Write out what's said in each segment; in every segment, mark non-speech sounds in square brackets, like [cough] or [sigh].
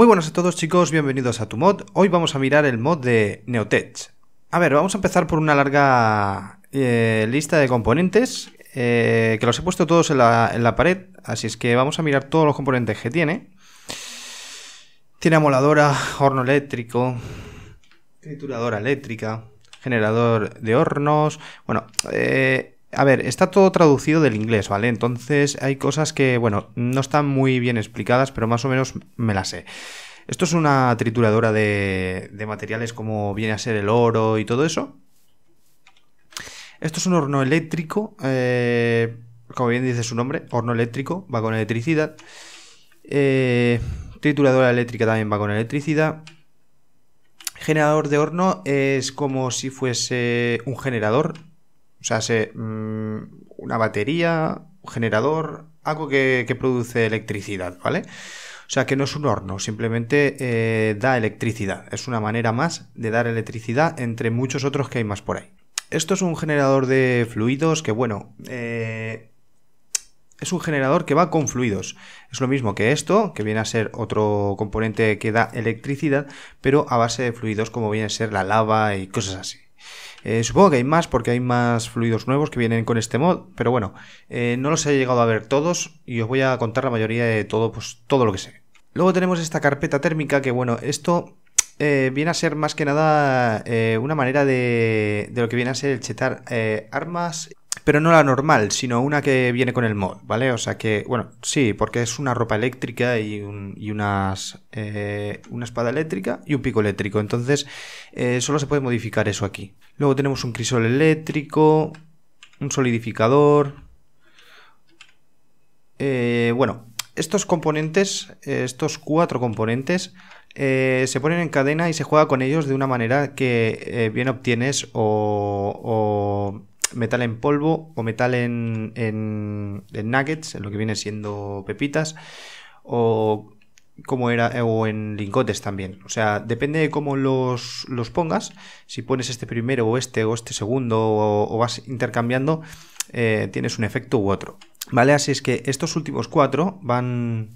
Muy buenos a todos chicos, bienvenidos a tu mod. Hoy vamos a mirar el mod de Neotech. A ver, vamos a empezar por una larga eh, lista de componentes eh, que los he puesto todos en la, en la, pared, así es que vamos a mirar todos los componentes que tiene. Tiene amoladora, horno eléctrico, trituradora eléctrica, generador de hornos, bueno, eh, a ver, está todo traducido del inglés, ¿vale? Entonces hay cosas que, bueno, no están muy bien explicadas, pero más o menos me las sé. Esto es una trituradora de, materiales como viene a ser el oro y todo eso. Esto es un horno eléctrico, eh, como bien dice su nombre, horno eléctrico, va con electricidad. Eh, trituradora eléctrica también va con electricidad. Generador de horno es como si fuese un generador, o sea, se, mm, una batería, un generador, algo que, produce electricidad, ¿vale? O sea, que no es un horno, simplemente eh, da electricidad. Es una manera más de dar electricidad entre muchos otros que hay más por ahí. Esto es un generador de fluidos que, bueno, eh, es un generador que va con fluidos. Es lo mismo que esto, que viene a ser otro componente que da electricidad, pero a base de fluidos como viene a ser la lava y cosas así. Eh, supongo que hay más porque hay más fluidos nuevos que vienen con este mod, pero bueno, eh, no los he llegado a ver todos y os voy a contar la mayoría de todo, pues, todo lo que sé. Luego tenemos esta carpeta térmica que bueno, esto eh, viene a ser más que nada una manera de, de, lo que viene a ser el chetar armas pero no la normal, sino una que viene con el mod, ¿vale? O sea que, bueno, sí, porque es una ropa eléctrica y, unas, eh, una espada eléctrica y un pico eléctrico. Entonces, eh, solo se puede modificar eso aquí. Luego tenemos un crisol eléctrico, un solidificador. Eh, bueno, estos componentes, estos cuatro componentes, se ponen en cadena y se juega con ellos de una manera que bien obtienes o, metal en polvo o metal en, en, en nuggets, en lo que viene siendo pepitas, o como era eh, o en lingotes también. O sea, depende de cómo los, los pongas. Si pones este primero o este o este segundo o, vas intercambiando, eh, tienes un efecto u otro. ¿Vale? Así es que estos últimos cuatro van...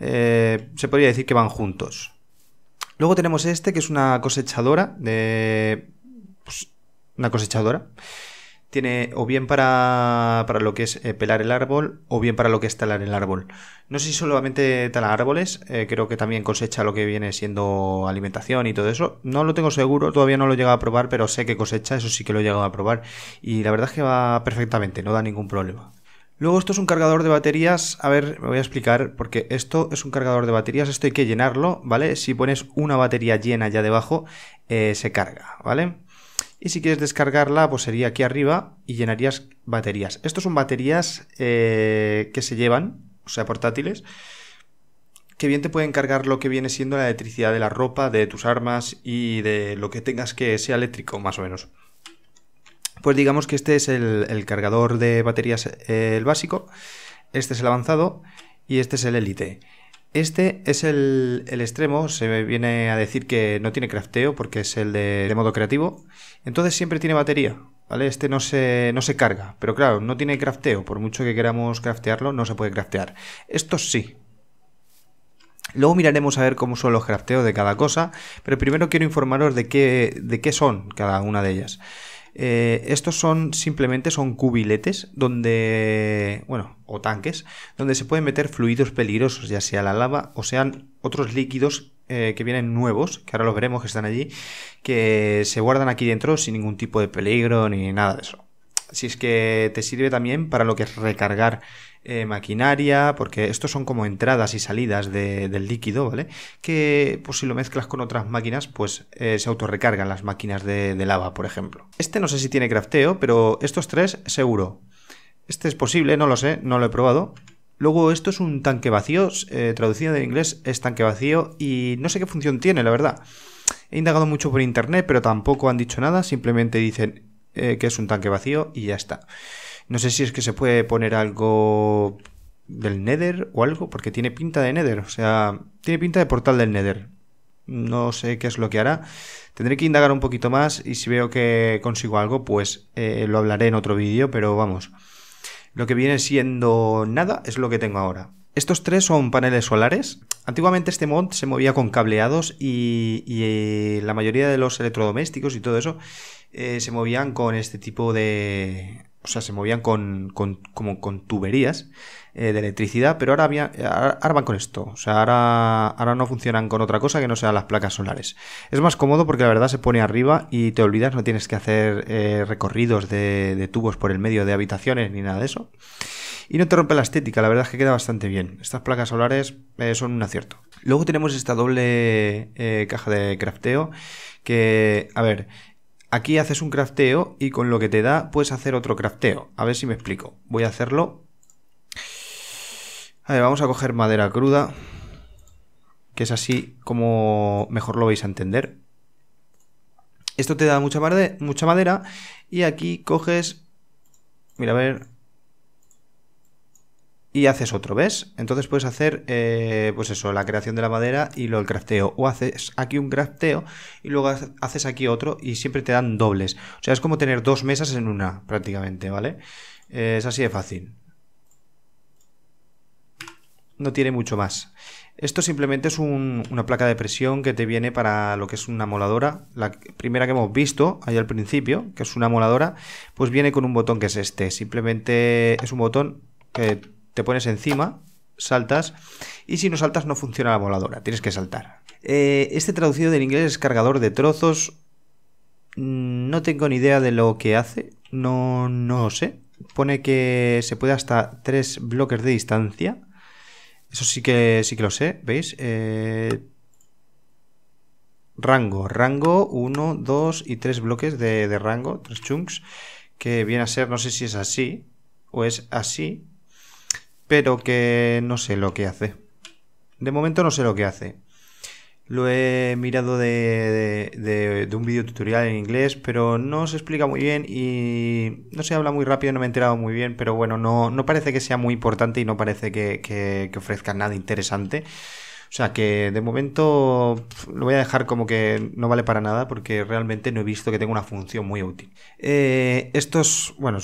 Eh, se podría decir que van juntos. Luego tenemos este que es una cosechadora de... Pues, una cosechadora tiene o bien para, para lo que es eh, pelar el árbol o bien para lo que es talar el árbol. No sé si solamente tala árboles, eh, creo que también cosecha lo que viene siendo alimentación y todo eso. No lo tengo seguro, todavía no lo he llegado a probar, pero sé que cosecha, eso sí que lo he llegado a probar. Y la verdad es que va perfectamente, no da ningún problema. Luego esto es un cargador de baterías, a ver, me voy a explicar, porque esto es un cargador de baterías, esto hay que llenarlo, ¿vale? Si pones una batería llena ya debajo, eh, se carga, ¿vale? Y si quieres descargarla, pues sería aquí arriba y llenarías baterías. Estos son baterías eh, que se llevan, o sea, portátiles, que bien te pueden cargar lo que viene siendo la electricidad de la ropa, de tus armas y de lo que tengas que sea eléctrico, más o menos. Pues digamos que este es el, cargador de baterías, eh, el básico, este es el avanzado y este es el élite este es el, extremo, se me viene a decir que no tiene crafteo porque es el de, modo creativo. Entonces siempre tiene batería, ¿vale? Este no se, no se carga, pero claro, no tiene crafteo. Por mucho que queramos craftearlo, no se puede craftear. Estos sí. Luego miraremos a ver cómo son los crafteos de cada cosa, pero primero quiero informaros de qué, de qué son cada una de ellas. Eh, estos son simplemente son cubiletes donde, bueno, o tanques, donde se pueden meter fluidos peligrosos, ya sea la lava o sean otros líquidos eh, que vienen nuevos, que ahora los veremos que están allí, que se guardan aquí dentro sin ningún tipo de peligro ni nada de eso si es que te sirve también para lo que es recargar eh, maquinaria, porque estos son como entradas y salidas del líquido, ¿vale? Que pues si lo mezclas con otras máquinas, pues eh, se autorrecargan las máquinas de, lava, por ejemplo. Este no sé si tiene crafteo, pero estos tres seguro. Este es posible, no lo sé, no lo he probado. Luego esto es un tanque vacío, eh, traducido de inglés es tanque vacío y no sé qué función tiene, la verdad. He indagado mucho por internet, pero tampoco han dicho nada, simplemente dicen eh, que es un tanque vacío y ya está. No sé si es que se puede poner algo del Nether o algo, porque tiene pinta de Nether, o sea, tiene pinta de portal del Nether. No sé qué es lo que hará. Tendré que indagar un poquito más y si veo que consigo algo, pues eh, lo hablaré en otro vídeo, pero vamos. Lo que viene siendo nada es lo que tengo ahora. Estos tres son paneles solares. Antiguamente este mod se movía con cableados y, y eh, la mayoría de los electrodomésticos y todo eso eh, se movían con este tipo de... O sea, se movían con, con como con tuberías eh, de electricidad, pero ahora, había, van con esto. O sea, ahora, ahora no funcionan con otra cosa que no sean las placas solares. Es más cómodo porque la verdad se pone arriba y te olvidas, no tienes que hacer eh, recorridos de, tubos por el medio de habitaciones ni nada de eso y no te rompe la estética, la verdad es que queda bastante bien. Estas placas solares son un acierto. Luego tenemos esta doble caja de crafteo que, a ver, Aquí haces un crafteo y con lo que te da puedes hacer otro crafteo. A ver si me explico. Voy a hacerlo. A ver, vamos a coger madera cruda, que es así como mejor lo vais a entender. Esto te da mucha, mucha madera y aquí coges... Mira, a ver, y haces otro, ¿ves? Entonces puedes hacer, eh, pues eso, la creación de la madera y luego el crafteo. O haces aquí un crafteo y luego haces aquí otro y siempre te dan dobles. O sea, es como tener dos mesas en una, prácticamente, ¿vale? Eh, es así de fácil. No tiene mucho más. Esto simplemente es una placa de presión que te viene para lo que es una moladora. La primera que hemos visto ahí al principio, que es una moladora, pues viene con un botón que es este. Simplemente es un botón que te pones encima, saltas, y si no saltas no funciona la voladora, tienes que saltar. Eh, este traducido del inglés es cargador de trozos. Mm, no tengo ni idea de lo que hace, no, no sé. Pone que se puede hasta tres bloques de distancia. Eso sí que sí que lo sé, ¿veis? Eh, rango, rango, 1, 2 y 3 bloques de, de rango, 3 chunks, que viene a ser, no sé si es así o es así, pero que no sé lo que hace. De momento no sé lo que hace. Lo he mirado de, un vídeo tutorial en inglés, pero no se explica muy bien y no se habla muy rápido, no me he enterado muy bien, pero bueno, no, parece que sea muy importante y no parece que, ofrezca nada interesante. O sea que de momento lo voy a dejar como que no vale para nada porque realmente no he visto que tenga una función muy útil. Eh, esto es, bueno,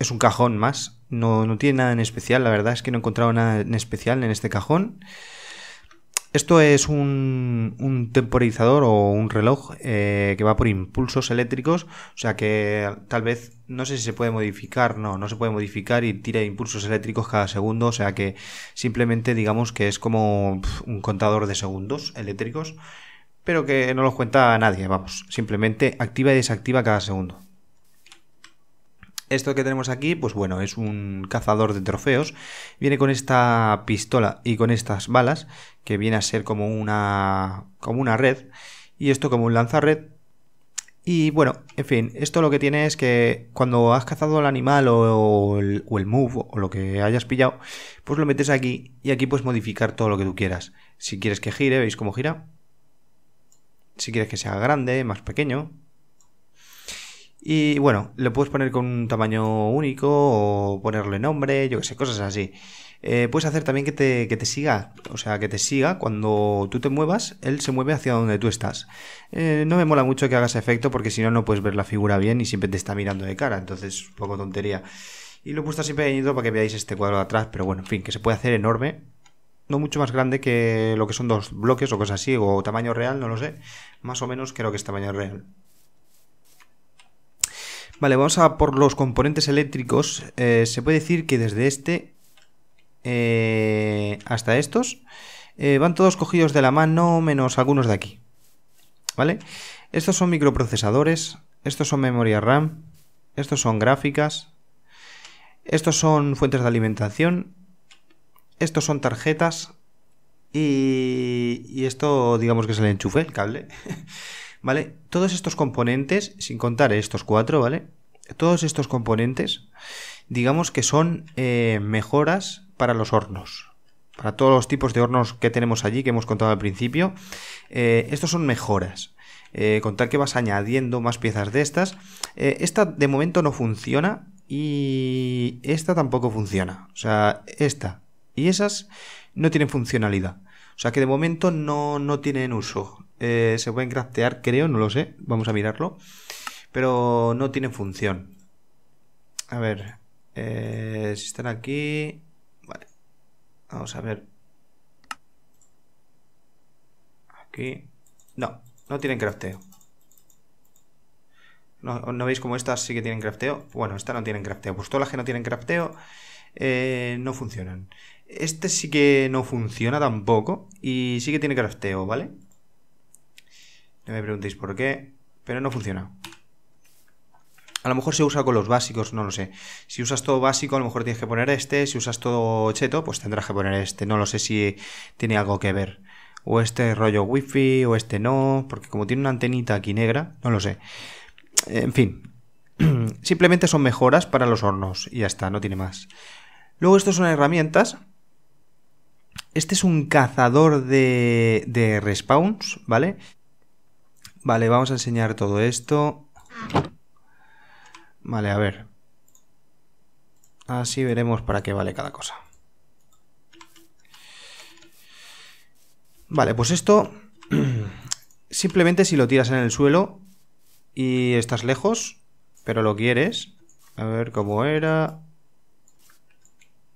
es un cajón más, no, tiene nada en especial, la verdad es que no he encontrado nada en especial en este cajón. Esto es un, temporizador o un reloj eh, que va por impulsos eléctricos, o sea que tal vez, no sé si se puede modificar, no, no se puede modificar y tira impulsos eléctricos cada segundo, o sea que simplemente digamos que es como un contador de segundos eléctricos, pero que no los cuenta nadie, vamos, simplemente activa y desactiva cada segundo. Esto que tenemos aquí, pues bueno, es un cazador de trofeos. Viene con esta pistola y con estas balas, que viene a ser como una, como una red. Y esto como un lanzarred. Y bueno, en fin, esto lo que tiene es que cuando has cazado al animal o el, o el move o lo que hayas pillado, pues lo metes aquí y aquí puedes modificar todo lo que tú quieras. Si quieres que gire, ¿veis cómo gira? Si quieres que sea grande, más pequeño, y bueno, lo puedes poner con un tamaño único o ponerle nombre, yo que sé, cosas así. Eh, puedes hacer también que te, siga, o sea, que te siga cuando tú te muevas, él se mueve hacia donde tú estás. Eh, no me mola mucho que hagas efecto porque si no, no puedes ver la figura bien y siempre te está mirando de cara, entonces, poco tontería. Y lo he puesto así pequeñito para que veáis este cuadro de atrás, pero bueno, en fin, que se puede hacer enorme. No mucho más grande que lo que son dos bloques o cosas así, o tamaño real, no lo sé. Más o menos creo que es tamaño real. Vale, vamos a por los componentes eléctricos. Eh, se puede decir que desde este eh, hasta estos eh, van todos cogidos de la mano menos algunos de aquí. ¿Vale? Estos son microprocesadores, estos son memoria RAM, estos son gráficas, estos son fuentes de alimentación, estos son tarjetas y, y esto digamos que es el enchufe, el cable. [laughs] Todos estos componentes, sin contar estos cuatro, ¿vale? Todos estos componentes, digamos que son eh, mejoras para los hornos, para todos los tipos de hornos que tenemos allí, que hemos contado al principio. Eh, estos son mejoras. Eh, contar que vas añadiendo más piezas de estas. esta de momento no funciona y esta tampoco funciona. O sea, esta y esas no tienen funcionalidad. O sea que de momento no, no tienen uso. Eh, se pueden craftear, creo, no lo sé, vamos a mirarlo, pero no tienen función. A ver, eh, si están aquí, vale, vamos a ver. Aquí, no, no tienen crafteo. ¿No, ¿No, veis como estas sí que tienen crafteo? Bueno, estas no tienen crafteo. Pues todas las que no tienen crafteo eh, no funcionan. Este sí que no funciona tampoco y sí que tiene crafteo, ¿vale? me preguntéis por qué, pero no funciona. A lo mejor se usa con los básicos, no lo sé. Si usas todo básico, a lo mejor tienes que poner este. Si usas todo cheto, pues tendrás que poner este. No lo sé si tiene algo que ver. O este rollo wifi, o este no. Porque como tiene una antenita aquí negra, no lo sé. En fin. [clears throat] Simplemente son mejoras para los hornos. Y ya está, no tiene más. Luego, estas son herramientas. Este es un cazador de, de respawns, ¿vale? Vale, vamos a enseñar todo esto. Vale, a ver. Así veremos para qué vale cada cosa. Vale, pues esto... [clears throat] Simplemente si lo tiras en el suelo y estás lejos, pero lo quieres. A ver cómo era.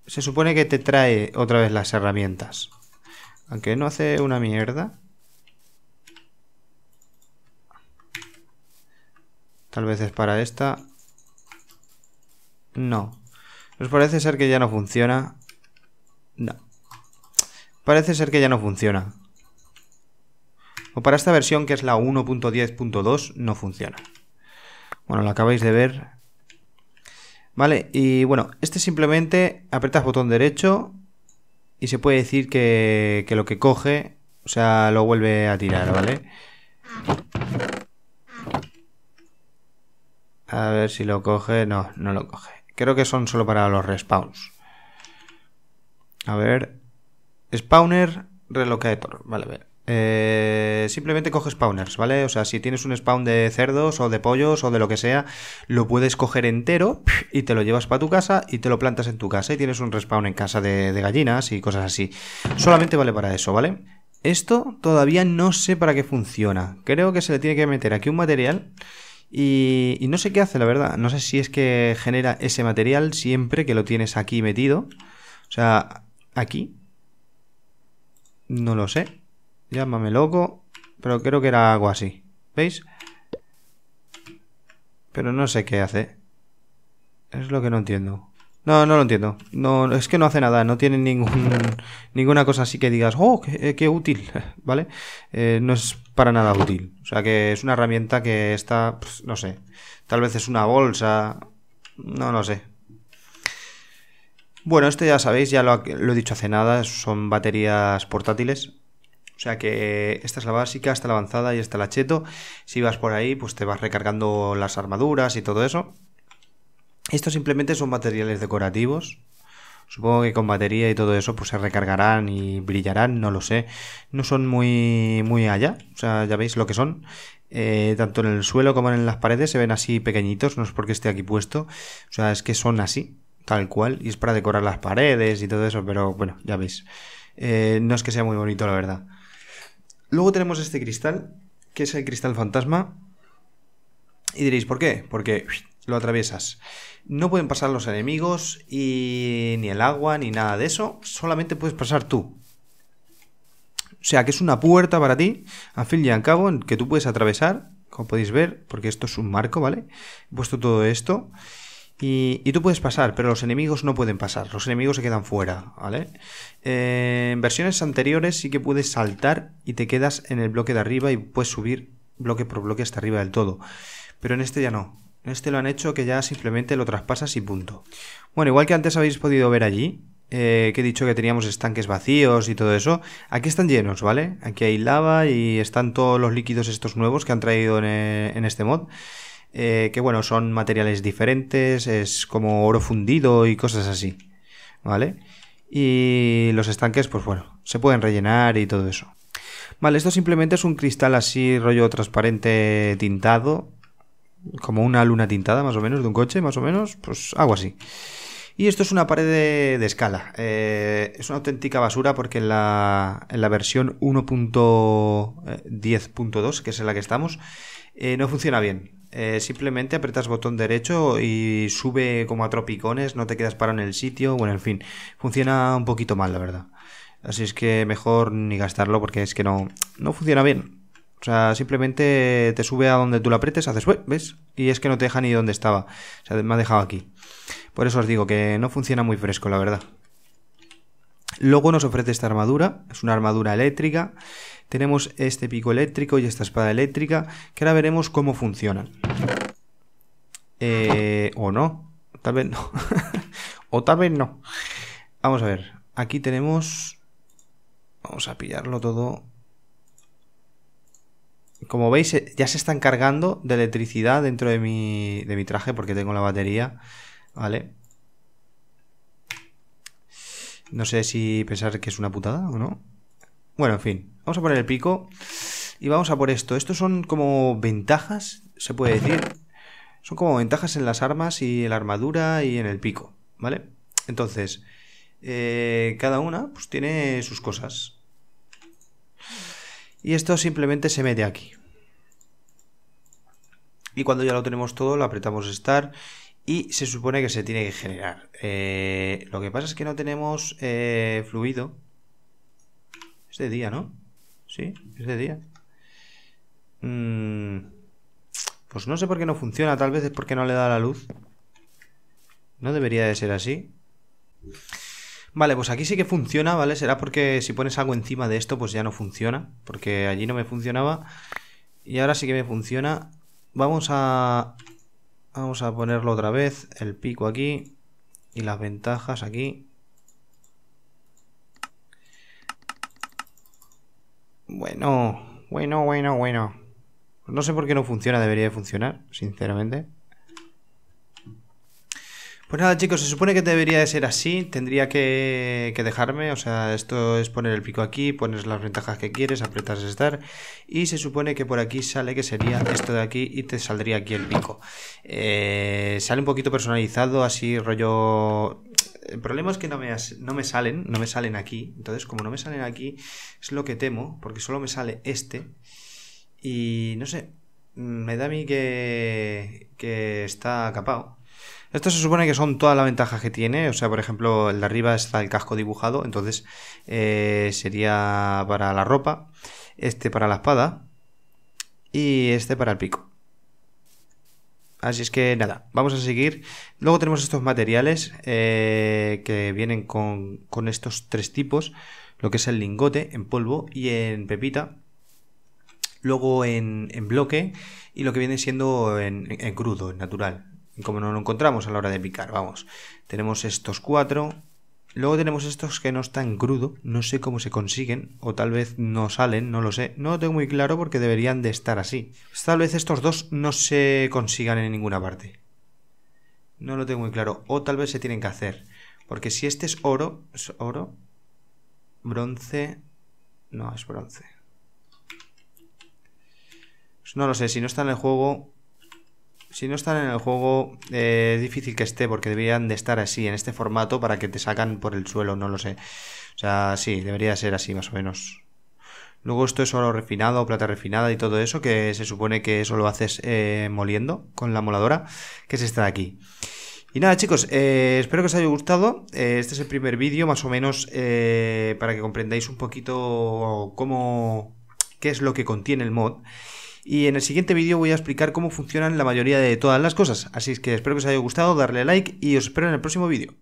Se supone que te trae otra vez las herramientas. Aunque no hace una mierda. Tal vez es para esta. No. Nos parece ser que ya no funciona. No. Parece ser que ya no funciona. O para esta versión, que es la 1.10.2, no funciona. Bueno, lo acabáis de ver. Vale, y bueno, este simplemente apretas botón derecho y se puede decir que, que lo que coge, o sea, lo vuelve a tirar, ¿vale? A ver si lo coge. No, no lo coge. Creo que son solo para los respawns. A ver. Spawner relocator. Vale, a ver. Eh, simplemente coge spawners, ¿vale? O sea, si tienes un spawn de cerdos o de pollos o de lo que sea, lo puedes coger entero y te lo llevas para tu casa y te lo plantas en tu casa y tienes un respawn en casa de, de gallinas y cosas así. Solamente vale para eso, ¿vale? Esto todavía no sé para qué funciona. Creo que se le tiene que meter aquí un material y, no sé qué hace, la verdad. No sé si es que genera ese material siempre que lo tienes aquí metido. O sea, aquí. No lo sé. Llámame loco. Pero creo que era algo así. ¿Veis? Pero no sé qué hace. Es lo que no entiendo. No, no lo entiendo. No, es que no hace nada, no tiene ningún, [laughs] ninguna cosa así que digas, oh, qué, eh, útil, [laughs] ¿vale? Eh, no es para nada útil. O sea que es una herramienta que está, pues, no sé, tal vez es una bolsa, no lo no sé. Bueno, esto ya sabéis, ya lo, he dicho hace nada, son baterías portátiles, o sea que esta es la básica, está la avanzada y está la cheto. Si vas por ahí, pues te vas recargando las armaduras y todo eso. Estos simplemente son materiales decorativos. Supongo que con batería y todo eso pues se recargarán y brillarán, no lo sé. No son muy, muy allá, o sea, ya veis lo que son. Eh, tanto en el suelo como en las paredes se ven así pequeñitos, no es porque esté aquí puesto. O sea, es que son así, tal cual, y es para decorar las paredes y todo eso, pero bueno, ya veis. Eh, no es que sea muy bonito, la verdad. Luego tenemos este cristal, que es el cristal fantasma. Y diréis, ¿por qué? Porque lo atraviesas. No pueden pasar los enemigos y ni el agua ni nada de eso, solamente puedes pasar tú. O sea que es una puerta para ti, al fin y al cabo, en que tú puedes atravesar, como podéis ver, porque esto es un marco, ¿vale? He puesto todo esto. Y, tú puedes pasar, pero los enemigos no pueden pasar. Los enemigos se quedan fuera, ¿vale? Eh, en versiones anteriores sí que puedes saltar y te quedas en el bloque de arriba y puedes subir bloque por bloque hasta arriba del todo. Pero en este ya no. Este lo han hecho que ya simplemente lo traspasas y punto. Bueno, igual que antes habéis podido ver allí, eh, que he dicho que teníamos estanques vacíos y todo eso, aquí están llenos, ¿vale? Aquí hay lava y están todos los líquidos estos nuevos que han traído en, eh, este mod. Eh, que bueno, son materiales diferentes, es como oro fundido y cosas así, ¿vale? Y los estanques, pues bueno, se pueden rellenar y todo eso. Vale, esto simplemente es un cristal así, rollo transparente tintado, como una luna tintada más o menos de un coche, más o menos, pues algo así. Y esto es una pared de, escala. Eh, es una auténtica basura porque en la, versión 1.10.2, que es en la que estamos, eh, no funciona bien. Eh, simplemente apretas botón derecho y sube como a tropicones, no te quedas parado en el sitio. Bueno, en fin, funciona un poquito mal, la verdad. Así es que mejor ni gastarlo porque es que no, no funciona bien. O sea, simplemente te sube a donde tú lo apretes, haces, ¿ves? Y es que no te deja ni donde estaba. O sea, me ha dejado aquí. Por eso os digo que no funciona muy fresco, la verdad. Luego nos ofrece esta armadura, es una armadura eléctrica. Tenemos este pico eléctrico y esta espada eléctrica, que ahora veremos cómo funcionan. Eh, o no, tal vez no. [laughs] o tal vez no. Vamos a ver, aquí tenemos... Vamos a pillarlo todo como veis, eh, ya se están cargando de electricidad dentro de mi, traje porque tengo la batería, ¿vale? No sé si pensar que es una putada o no. Bueno, en fin, vamos a poner el pico y vamos a por esto. Estos son como ventajas, se puede decir. Son como ventajas en las armas y en la armadura y en el pico, ¿vale? Entonces, eh, cada una pues tiene sus cosas. Y esto simplemente se mete aquí. Y cuando ya lo tenemos todo, lo apretamos Start y se supone que se tiene que generar. Eh, lo que pasa es que no tenemos eh, fluido. Es de día, ¿no? Sí, es de día. Mm, pues no sé por qué no funciona. Tal vez es porque no le da la luz. No debería de ser así. Vale, pues aquí sí que funciona, ¿vale? Será porque si pones algo encima de esto, pues ya no funciona. Porque allí no me funcionaba. Y ahora sí que me funciona. Vamos a... Vamos a ponerlo otra vez. El pico aquí. Y las ventajas aquí. Bueno, bueno, bueno, bueno. No sé por qué no funciona. Debería de funcionar, sinceramente. Pues nada, chicos, se supone que debería de ser así. Tendría que, dejarme. O sea, esto es poner el pico aquí, pones las ventajas que quieres, aprietas estar. Y se supone que por aquí sale que sería esto de aquí y te saldría aquí el pico. Eh, sale un poquito personalizado, así rollo el problema es que no me, no me salen, no me salen aquí. Entonces, como no me salen aquí, es lo que temo, porque solo me sale este. Y no sé, me da a mí que, que está capado. Esto se supone que son todas las ventajas que tiene. O sea, por ejemplo, el de arriba está el casco dibujado. Entonces eh, sería para la ropa. Este para la espada. Y este para el pico. Así es que nada, vamos a seguir. Luego tenemos estos materiales eh, que vienen con, estos tres tipos. Lo que es el lingote en polvo y en pepita. Luego en, bloque y lo que viene siendo en, en crudo, en natural como no lo encontramos a la hora de picar, vamos. Tenemos estos cuatro. Luego tenemos estos que no están crudo, no sé cómo se consiguen, o tal vez no salen, no lo sé. No lo tengo muy claro porque deberían de estar así. Pues tal vez estos dos no se consigan en ninguna parte. No lo tengo muy claro, o tal vez se tienen que hacer. Porque si este es oro, es oro, bronce, no, es bronce. Pues no lo sé, si no está en el juego, si no están en el juego, eh, es difícil que esté porque deberían de estar así, en este formato, para que te sacan por el suelo, no lo sé. O sea, sí, debería ser así más o menos. Luego esto es oro refinado, plata refinada y todo eso, que se supone que eso lo haces eh, moliendo con la moladora, que es esta de aquí. Y nada chicos, eh, espero que os haya gustado, este es el primer vídeo más o menos para que comprendáis un poquito cómo, qué es lo que contiene el mod y en el siguiente vídeo voy a explicar cómo funcionan la mayoría de todas las cosas. Así que espero que os haya gustado, darle like y os espero en el próximo vídeo.